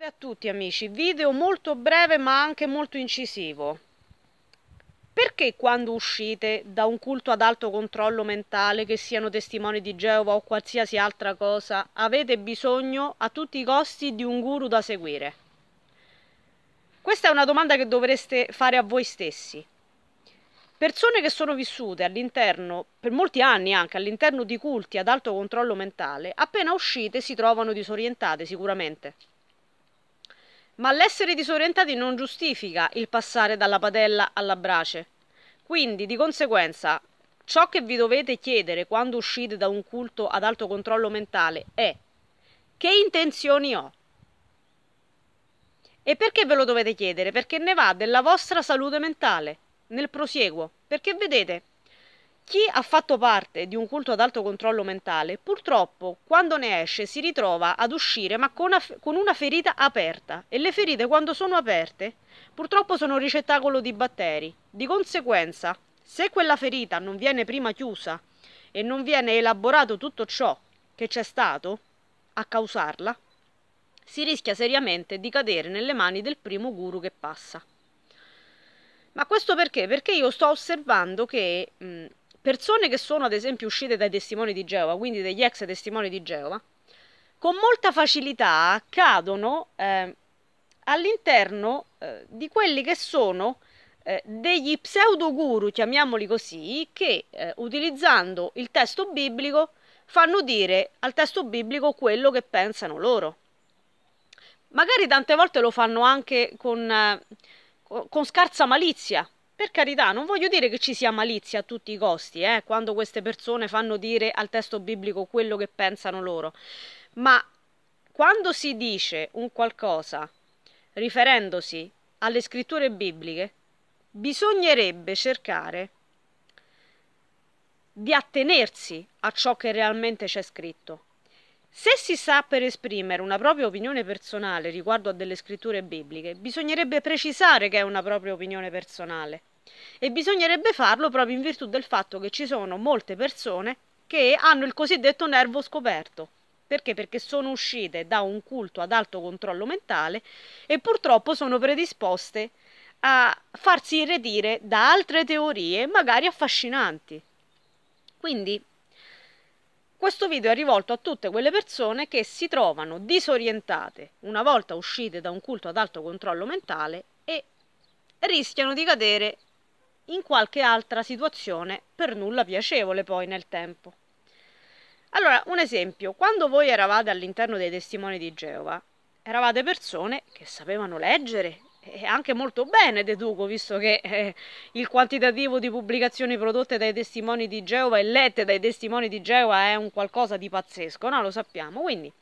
a tutti amici, video molto breve ma anche molto incisivo. Perché quando uscite da un culto ad alto controllo mentale, che siano testimoni di Geova o qualsiasi altra cosa, avete bisogno a tutti i costi di un guru da seguire? Questa è una domanda che dovreste fare a voi stessi. Persone che sono vissute all'interno, per molti anni anche, all'interno di culti ad alto controllo mentale, appena uscite si trovano disorientate sicuramente. Ma l'essere disorientati non giustifica il passare dalla padella alla brace. Quindi, di conseguenza, ciò che vi dovete chiedere quando uscite da un culto ad alto controllo mentale è che intenzioni ho? E perché ve lo dovete chiedere? Perché ne va della vostra salute mentale nel prosieguo. Perché vedete, chi ha fatto parte di un culto ad alto controllo mentale, purtroppo quando ne esce si ritrova ad uscire ma con una, con una ferita aperta e le ferite quando sono aperte purtroppo sono un ricettacolo di batteri. Di conseguenza, se quella ferita non viene prima chiusa e non viene elaborato tutto ciò che c'è stato a causarla, si rischia seriamente di cadere nelle mani del primo guru che passa. Ma questo perché? Perché io sto osservando che mh, persone che sono ad esempio uscite dai testimoni di Geova, quindi degli ex testimoni di Geova, con molta facilità cadono eh, all'interno eh, di quelli che sono eh, degli pseudoguru, chiamiamoli così, che eh, utilizzando il testo biblico fanno dire al testo biblico quello che pensano loro. Magari tante volte lo fanno anche con, eh, con scarsa malizia, per carità, non voglio dire che ci sia malizia a tutti i costi, eh, quando queste persone fanno dire al testo biblico quello che pensano loro, ma quando si dice un qualcosa riferendosi alle scritture bibliche, bisognerebbe cercare di attenersi a ciò che realmente c'è scritto se si sta per esprimere una propria opinione personale riguardo a delle scritture bibliche, bisognerebbe precisare che è una propria opinione personale e bisognerebbe farlo proprio in virtù del fatto che ci sono molte persone che hanno il cosiddetto nervo scoperto. Perché? Perché sono uscite da un culto ad alto controllo mentale e purtroppo sono predisposte a farsi irredire da altre teorie magari affascinanti. Quindi questo video è rivolto a tutte quelle persone che si trovano disorientate una volta uscite da un culto ad alto controllo mentale e rischiano di cadere in qualche altra situazione per nulla piacevole poi nel tempo. Allora, un esempio, quando voi eravate all'interno dei testimoni di Geova, eravate persone che sapevano leggere, e anche molto bene, deduco, visto che eh, il quantitativo di pubblicazioni prodotte dai testimoni di Geova e lette dai testimoni di Geova è un qualcosa di pazzesco, no? Lo sappiamo. Quindi,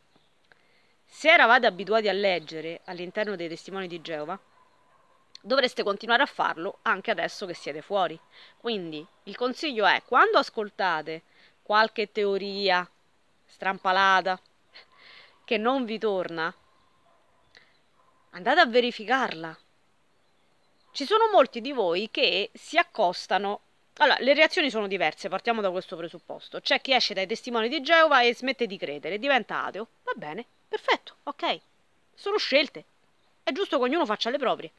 se eravate abituati a leggere all'interno dei testimoni di Geova, dovreste continuare a farlo anche adesso che siete fuori. Quindi, il consiglio è, quando ascoltate qualche teoria strampalata che non vi torna, andate a verificarla. Ci sono molti di voi che si accostano. Allora, le reazioni sono diverse, partiamo da questo presupposto. C'è chi esce dai testimoni di Geova e smette di credere, diventa ateo. Va bene, perfetto, ok. Sono scelte. È giusto che ognuno faccia le proprie.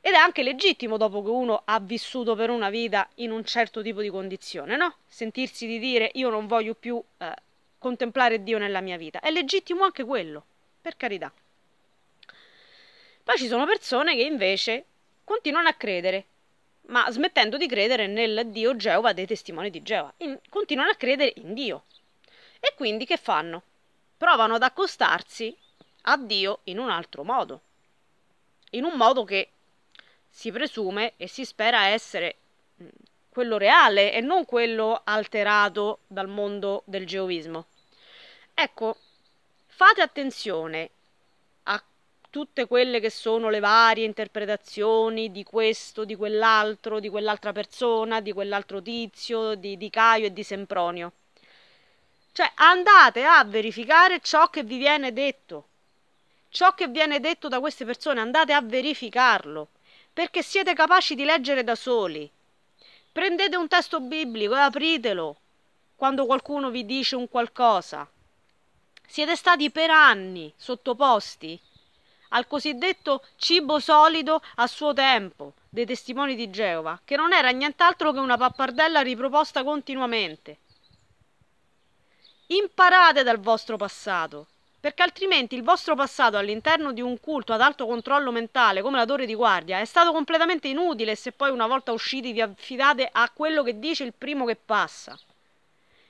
Ed è anche legittimo dopo che uno ha vissuto per una vita in un certo tipo di condizione, no? Sentirsi di dire io non voglio più eh, contemplare Dio nella mia vita. È legittimo anche quello, per carità. Poi ci sono persone che invece continuano a credere, ma smettendo di credere nel Dio Geova dei testimoni di Geova, in, continuano a credere in Dio. E quindi che fanno? Provano ad accostarsi a Dio in un altro modo, in un modo che si presume e si spera essere mm, quello reale e non quello alterato dal mondo del geovismo. Ecco, fate attenzione tutte quelle che sono le varie interpretazioni di questo, di quell'altro, di quell'altra persona, di quell'altro tizio, di, di Caio e di Sempronio. Cioè andate a verificare ciò che vi viene detto. Ciò che viene detto da queste persone andate a verificarlo, perché siete capaci di leggere da soli. Prendete un testo biblico e apritelo quando qualcuno vi dice un qualcosa. Siete stati per anni sottoposti al cosiddetto cibo solido a suo tempo dei testimoni di Geova, che non era nient'altro che una pappardella riproposta continuamente. Imparate dal vostro passato, perché altrimenti il vostro passato all'interno di un culto ad alto controllo mentale come la torre di guardia è stato completamente inutile se poi una volta usciti vi affidate a quello che dice il primo che passa,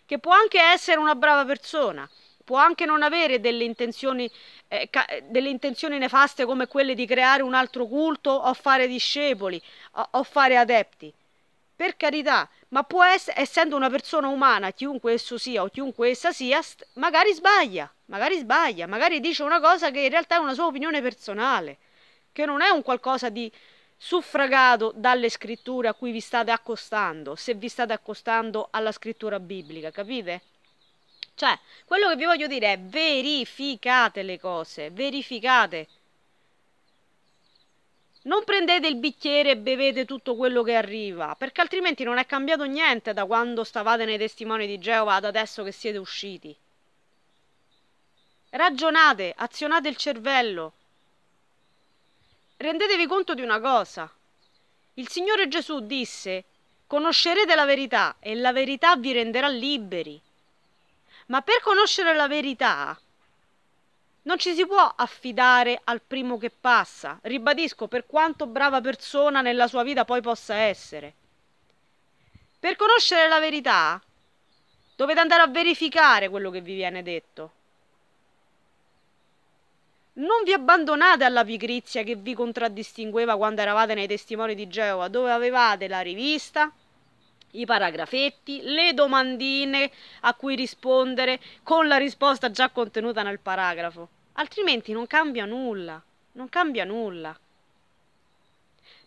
che può anche essere una brava persona, può anche non avere delle intenzioni, eh, delle intenzioni, nefaste come quelle di creare un altro culto o fare discepoli o, o fare adepti. Per carità, ma può essere, essendo una persona umana, chiunque esso sia o chiunque essa sia, magari sbaglia, magari sbaglia, magari dice una cosa che in realtà è una sua opinione personale, che non è un qualcosa di suffragato dalle scritture a cui vi state accostando, se vi state accostando alla scrittura biblica, capite? Cioè, quello che vi voglio dire è verificate le cose, verificate. Non prendete il bicchiere e bevete tutto quello che arriva, perché altrimenti non è cambiato niente da quando stavate nei testimoni di Geova ad adesso che siete usciti. Ragionate, azionate il cervello. Rendetevi conto di una cosa. Il Signore Gesù disse, conoscerete la verità e la verità vi renderà liberi ma per conoscere la verità non ci si può affidare al primo che passa, ribadisco per quanto brava persona nella sua vita poi possa essere. Per conoscere la verità dovete andare a verificare quello che vi viene detto. Non vi abbandonate alla pigrizia che vi contraddistingueva quando eravate nei testimoni di Geova, dove avevate la rivista, i paragrafetti, le domandine a cui rispondere con la risposta già contenuta nel paragrafo, altrimenti non cambia nulla, non cambia nulla.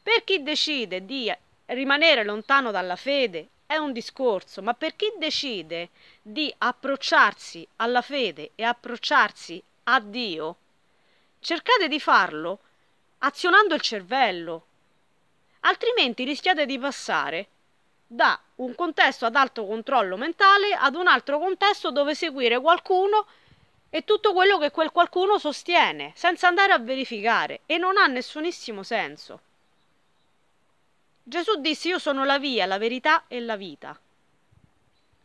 Per chi decide di rimanere lontano dalla fede è un discorso, ma per chi decide di approcciarsi alla fede e approcciarsi a Dio, cercate di farlo azionando il cervello, altrimenti rischiate di passare da un contesto ad alto controllo mentale ad un altro contesto dove seguire qualcuno e tutto quello che quel qualcuno sostiene, senza andare a verificare, e non ha nessunissimo senso. Gesù disse io sono la via, la verità e la vita.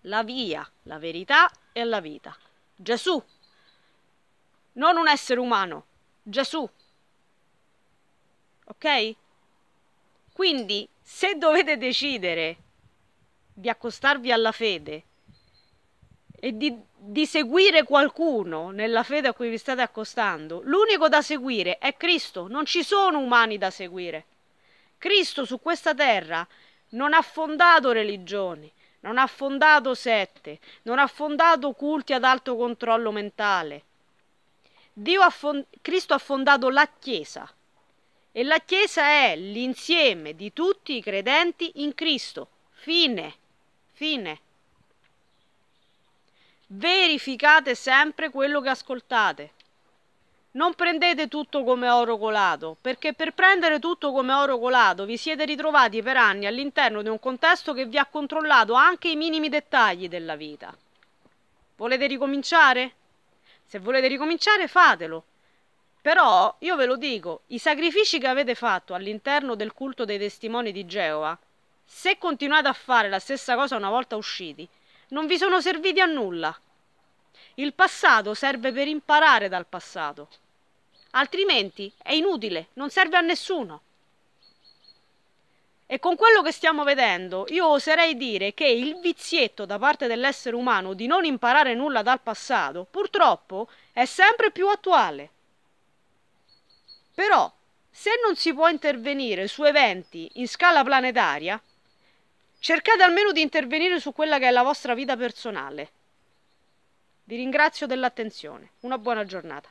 La via, la verità e la vita. Gesù, non un essere umano, Gesù. Ok? Quindi, se dovete decidere di accostarvi alla fede e di, di seguire qualcuno nella fede a cui vi state accostando, l'unico da seguire è Cristo, non ci sono umani da seguire. Cristo su questa terra non ha fondato religioni, non ha fondato sette, non ha fondato culti ad alto controllo mentale. Ha Cristo ha fondato la Chiesa e la Chiesa è l'insieme di tutti i credenti in Cristo. Fine. Fine. Verificate sempre quello che ascoltate. Non prendete tutto come oro colato, perché per prendere tutto come oro colato vi siete ritrovati per anni all'interno di un contesto che vi ha controllato anche i minimi dettagli della vita. Volete ricominciare? Se volete ricominciare fatelo. Però io ve lo dico, i sacrifici che avete fatto all'interno del culto dei testimoni di Geova se continuate a fare la stessa cosa una volta usciti, non vi sono serviti a nulla. Il passato serve per imparare dal passato, altrimenti è inutile, non serve a nessuno. E con quello che stiamo vedendo, io oserei dire che il vizietto da parte dell'essere umano di non imparare nulla dal passato, purtroppo, è sempre più attuale. Però, se non si può intervenire su eventi in scala planetaria, cercate almeno di intervenire su quella che è la vostra vita personale. Vi ringrazio dell'attenzione, una buona giornata.